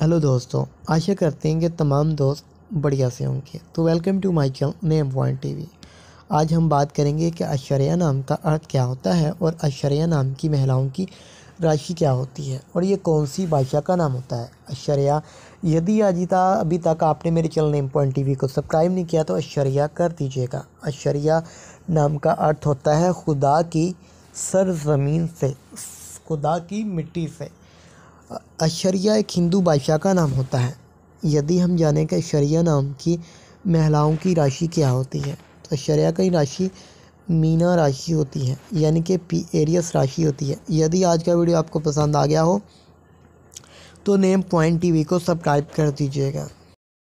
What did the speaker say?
hello दोस्तों आशा करते हैं कि तमाम दोस्त बढ़िया से होंगे तो welcome to my channel name point TV आज हम बात करेंगे कि अशरिया नाम का अर्थ क्या होता है और अशरिया नाम की महिलाओं की राशि क्या होती है और ये कौन सी भाषा का नाम होता है अशरिया यदि अजीता अभी तक आपने मेरे चैनल नेम पॉइंट टीवी को सब्सक्राइब नहीं किया तो अशरिया कर दीजिएगा अशरिया नाम का अर्थ होता है खुदा की सरजमीन से खुदा की मिट्टी से अशरिया एक हिंदू बादशाह का नाम होता है यदि हम जाने कि अशरिया नाम की महिलाओं की राशि क्या होती है तो अशरिया की राशि मीना राशि होती है यानी कि पी एरियस राशि होती है यदि आज का वीडियो आपको पसंद आ गया हो तो नेम पॉइंट टीवी को सब्सक्राइब कर दीजिएगा